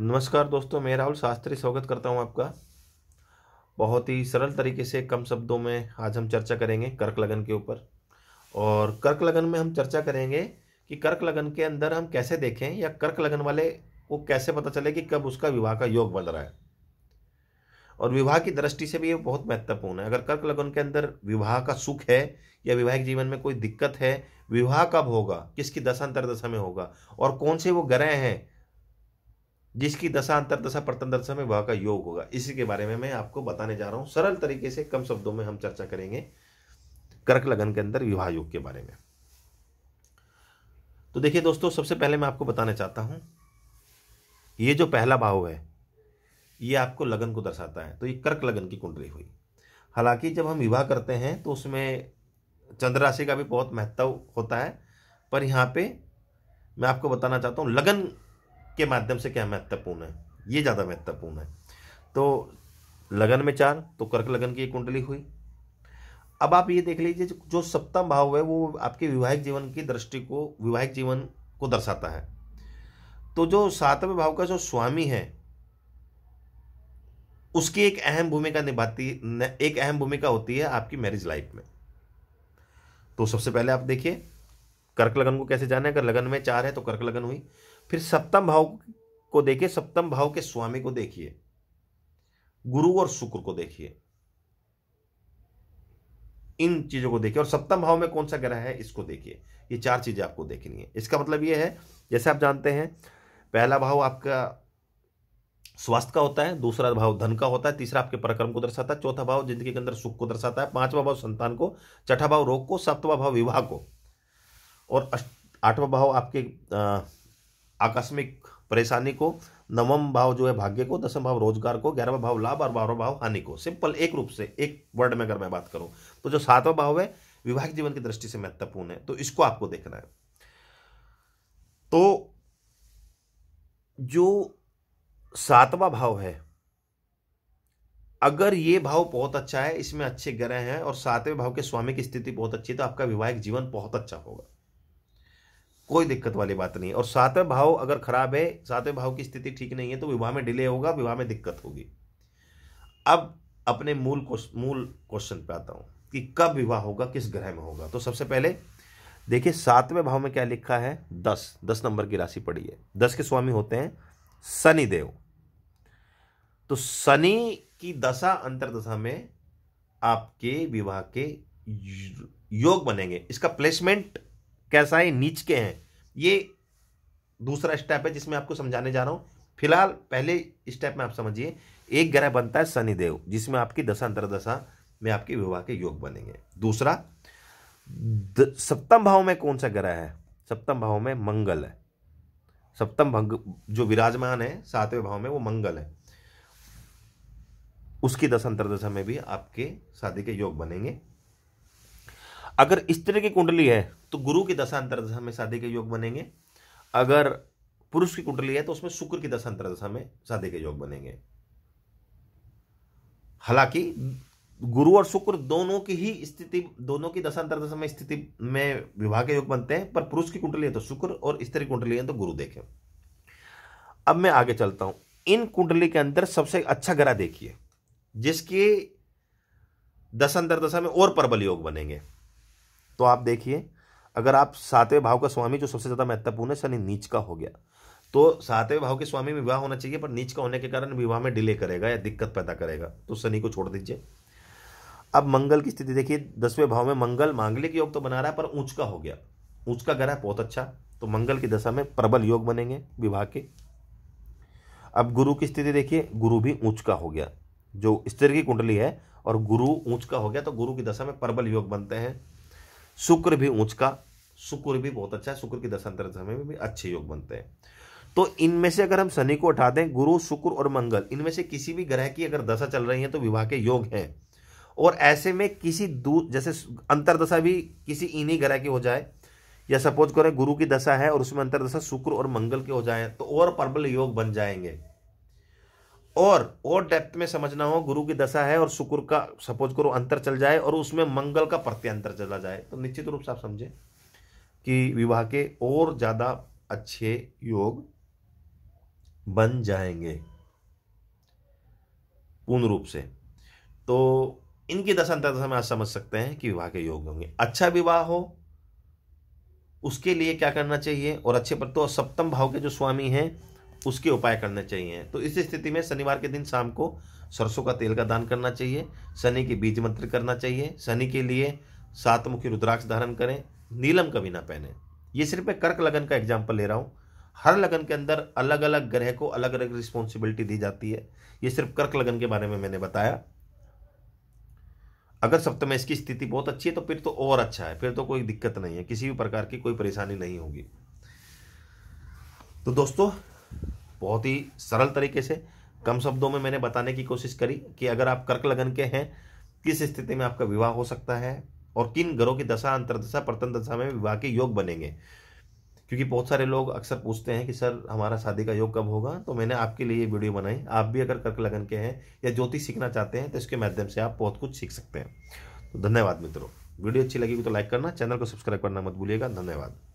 नमस्कार दोस्तों मैं राहुल शास्त्री स्वागत करता हूं आपका बहुत ही सरल तरीके से कम शब्दों में आज हम चर्चा करेंगे कर्क लगन के ऊपर और कर्क लगन में हम चर्चा करेंगे कि कर्क लगन के अंदर हम कैसे देखें या कर्क लगन वाले को कैसे पता चले कि कब उसका विवाह का योग बन रहा है और विवाह की दृष्टि से भी ये बहुत महत्वपूर्ण है अगर कर्क लगन के अंदर विवाह का सुख है या वैवाहिक जीवन में कोई दिक्कत है विवाह कब होगा किसकी दशांतर दशा में होगा और कौन से वो ग्रह हैं जिसकी दशा अंतर दशा प्रतन दशा में वह का योग होगा इसी के बारे में मैं आपको बताने जा रहा हूं सरल तरीके से कम शब्दों में हम चर्चा करेंगे कर्क लगन के अंदर विवाह योग के बारे में तो देखिए दोस्तों सबसे पहले मैं आपको बताना चाहता हूं ये जो पहला भाव है ये आपको लगन को दर्शाता है तो ये कर्क लगन की कुंडली हुई हालांकि जब हम विवाह करते हैं तो उसमें चंद्र राशि का भी बहुत महत्व होता है पर यहाँ पे मैं आपको बताना चाहता हूँ लगन के माध्यम से क्या महत्वपूर्ण है ये ज़्यादा महत्वपूर्ण है तो लगन में चार तो कर्क लगन की कुंडली हुई अब आप ये देख लीजिए जो सप्तम भाव है वो आपके विवाहिक जीवन की दृष्टि को विवाहिक जीवन को दर्शाता है तो जो सातवें भाव का जो स्वामी है उसकी एक अहम भूमिका निभाती एक अहम भूमिका होती है आपकी मैरिज लाइफ में तो सबसे पहले आप देखिए कर्क लगन को कैसे जाने अगर लगन में चार है तो कर्क लगन हुई फिर सप्तम भाव को देखिए सप्तम भाव के स्वामी को देखिए गुरु और शुक्र को देखिए इन चीजों को देखिए और सप्तम भाव में कौन सा ग्रह है इसको देखिए ये चार चीजें आपको देखनी है इसका मतलब ये है जैसे आप जानते हैं पहला भाव आपका स्वास्थ्य का होता है दूसरा भाव धन का होता है तीसरा आपके पराक्रम को दर्शाता है चौथा भाव जिंदगी के अंदर सुख को दर्शाता है पांचवा भाव संतान को छठा भाव रोग को सप्तवा भाव विवाह को और आठवा भाव आपके आ, आकस्मिक परेशानी को नवम भाव जो है भाग्य को दसम भाव रोजगार को ग्यारहवा भाव लाभ और बारहवा भाव हानि को सिंपल एक रूप से एक वर्ड में अगर मैं बात करूं तो जो सातवां भाव है विवाहिक जीवन की दृष्टि से महत्वपूर्ण है तो इसको आपको देखना है तो जो सातवां भाव है अगर ये भाव बहुत अच्छा है इसमें अच्छे ग्रह हैं और सातवें भाव के स्वामी की स्थिति बहुत अच्छी है तो आपका विवाहिक जीवन बहुत अच्छा होगा कोई दिक्कत वाली बात नहीं और सातवें भाव अगर खराब है सातवें भाव की स्थिति ठीक नहीं है तो विवाह में डिले होगा विवाह में दिक्कत होगी अब अपने मूल क्वेश्चन मूल क्वेश्चन पे आता हूं कि कब विवाह होगा किस ग्रह में होगा तो सबसे पहले देखिए सातवें भाव में क्या लिखा है दस दस नंबर की राशि पड़ी है दस के स्वामी होते हैं शनि देव तो शनि की दशा अंतरदशा में आपके विवाह के योग बनेंगे इसका प्लेसमेंट कैसा है नीच के हैं ये दूसरा स्टेप है जिसमें आपको समझाने जा रहा हूँ फिलहाल पहले स्टेप में आप समझिए एक ग्रह बनता है शनिदेव जिसमें आपकी दशा अंतरदशा में आपके विवाह के योग बनेंगे दूसरा सप्तम भाव में कौन सा ग्रह है सप्तम भाव में मंगल है सप्तम भंग जो विराजमान है सातवें भाव में वो मंगल है उसकी दशा अंतरदशा में भी आपके शादी के योग बनेंगे अगर इस तरह की कुंडली है तो गुरु की दशा अंतरदशा में शादी के योग बनेंगे अगर पुरुष की कुंडली है तो उसमें शुक्र की दशा अंतरदशा में शादी के योग बनेंगे हालांकि गुरु और शुक्र दोनों की ही स्थिति दोनों की दशा अंतरदशा में स्थिति में विवाह के योग बनते हैं पर पुरुष की कुंडली है तो शुक्र और स्त्री कुंडली है तो गुरु देखें अब मैं आगे चलता हूं इन कुंडली के अंदर सबसे अच्छा ग्रह देखिए जिसकी दशा अंतरदशा में और प्रबल योग बनेंगे तो आप देखिए अगर आप सातवें भाव का स्वामी जो सबसे ज़्यादा महत्वपूर्ण है शनि नीच का हो गया तो सातवें भाव के स्वामी में विवाह होना चाहिए पर नीच का होने के कारण विवाह में डिले करेगा या दिक्कत पैदा करेगा तो शनि को छोड़ दीजिए अब मंगल की स्थिति देखिए दसवें भाव में मंगल मांगलिक योग तो बना रहा है पर ऊंच का हो गया ऊंच का ग्रह बहुत अच्छा तो मंगल की दशा में प्रबल योग बनेंगे विवाह के अब गुरु की स्थिति देखिए गुरु भी ऊंच का हो गया जो स्त्री की कुंडली है और गुरु ऊंच का हो गया तो गुरु की दशा में प्रबल योग बनते हैं शुक्र भी ऊंच का शुक्र भी बहुत अच्छा है शुक्र की दशांतर समय में भी अच्छे योग बनते हैं तो इनमें से अगर हम शनि को उठा दें गुरु शुक्र और मंगल इनमें से किसी भी ग्रह की अगर दशा चल रही है तो विवाह के योग हैं और ऐसे में किसी दू जैसे अंतरदशा भी किसी इन्हीं ग्रह की हो जाए या सपोज करें गुरु की दशा है और उसमें अंतरदशा शुक्र और मंगल के हो जाए तो और प्रबल योग बन जाएंगे और और डेप्थ में समझना हो गुरु की दशा है और शुक्र का सपोज करो अंतर चल जाए और उसमें मंगल का प्रत्यंतर चला जाए तो निश्चित रूप से आप समझें कि विवाह के और ज़्यादा अच्छे योग बन जाएंगे पूर्ण रूप से तो इनकी दशा दशा में आप समझ सकते हैं कि विवाह के योग होंगे अच्छा विवाह हो उसके लिए क्या करना चाहिए और अच्छे पर तो सप्तम भाव के जो स्वामी हैं उसके उपाय करने चाहिए तो इस स्थिति में शनिवार के दिन शाम को सरसों का तेल का दान करना चाहिए शनि के बीज मंत्र करना चाहिए शनि के लिए सातमुखी रुद्राक्ष धारण करें नीलम कभी ना पहने ये सिर्फ मैं कर्क लगन का एग्जाम्पल ले रहा हूँ हर लगन के अंदर अलग अलग ग्रह को अलग अलग रिस्पॉन्सिबिलिटी दी जाती है ये सिर्फ कर्क लगन के बारे में मैंने बताया अगर सप्तम इसकी स्थिति बहुत अच्छी है तो फिर तो और अच्छा है फिर तो कोई दिक्कत नहीं है किसी भी प्रकार की कोई परेशानी नहीं होगी तो दोस्तों बहुत ही सरल तरीके से कम शब्दों में मैंने बताने की कोशिश करी कि अगर आप कर्क लगन के हैं किस स्थिति में आपका विवाह हो सकता है और किन घरों की दशा अंतरदशा प्रतन दशा में विवाह के योग बनेंगे क्योंकि बहुत सारे लोग अक्सर पूछते हैं कि सर हमारा शादी का योग कब होगा तो मैंने आपके लिए ये वीडियो बनाई आप भी अगर कर्क लगन के हैं या ज्योतिष सीखना चाहते हैं तो इसके माध्यम से आप बहुत कुछ सीख सकते हैं तो धन्यवाद मित्रों वीडियो अच्छी लगेगी तो लाइक करना चैनल को सब्सक्राइब करना मत भूलिएगा धन्यवाद